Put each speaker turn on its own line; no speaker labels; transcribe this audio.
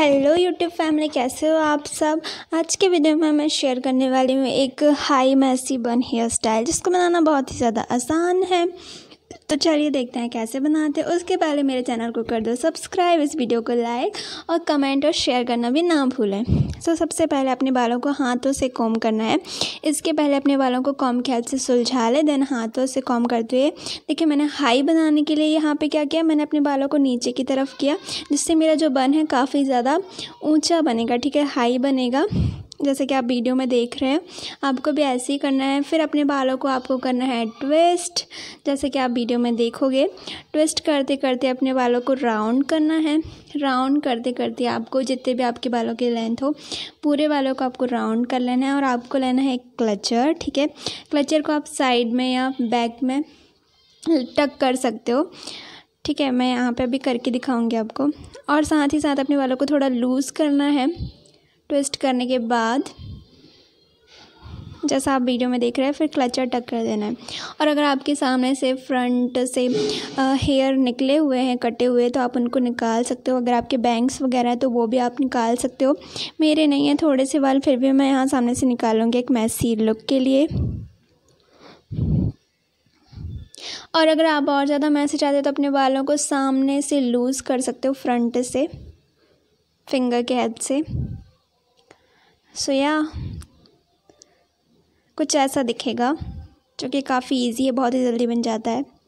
hello YouTube family कैसे हो आप सब आज के वीडियो में मैं शेयर करने वाली हूँ एक हाई मैसी बन हेयर स्टाइल जिसको बनाना बहुत ही ज़्यादा आसान है तो चलिए देखते हैं कैसे बनाते हैं उसके पहले मेरे चैनल को कर दो सब्सक्राइब इस वीडियो को लाइक और कमेंट और शेयर करना भी ना भूलें सो तो so, सबसे पहले अपने बालों को हाथों से कॉम करना है इसके पहले अपने बालों को कॉम ख्याल से सुलझा लें देन हाथों से कॉम करते हुए देखिए मैंने हाई बनाने के लिए यहाँ पे क्या किया मैंने अपने बालों को नीचे की तरफ किया जिससे मेरा जो बन है काफ़ी ज़्यादा ऊंचा बनेगा ठीक है हाई बनेगा जैसे कि आप वीडियो में देख रहे हैं आपको भी ऐसे ही करना है फिर अपने बालों को आपको करना है ट्विस्ट जैसे कि आप वीडियो में देखोगे ट्विस्ट करते करते अपने बालों को राउंड करना है राउंड करते करते आपको जितने भी आपके बालों की लेंथ हो पूरे बालों को आपको राउंड कर लेना है और आपको लेना है एक क्लचर ठीक है क्लचर को आप साइड में या बैक में टक कर सकते हो ठीक है मैं यहाँ पे अभी करके दिखाऊंगी आपको और साथ ही साथ अपने बालों को थोड़ा लूज़ करना है ट्विस्ट करने के बाद जैसा आप वीडियो में देख रहे हैं फिर क्लचर टक कर देना है और अगर आपके सामने से फ्रंट से हेयर निकले हुए हैं कटे हुए तो आप उनको निकाल सकते हो अगर आपके बैंक्स वगैरह हैं तो वो भी आप निकाल सकते हो मेरे नहीं हैं थोड़े से बाल फिर भी मैं यहाँ सामने से निकालूँगी एक मैसी लुक के लिए और अगर आप और ज़्यादा मैसी चाहते हो तो अपने बालों को सामने से लूज़ कर सकते हो फ्रंट से फिंगर के हेल्प से सो या कुछ ऐसा दिखेगा जो कि काफ़ी इजी है बहुत ही जल्दी बन जाता है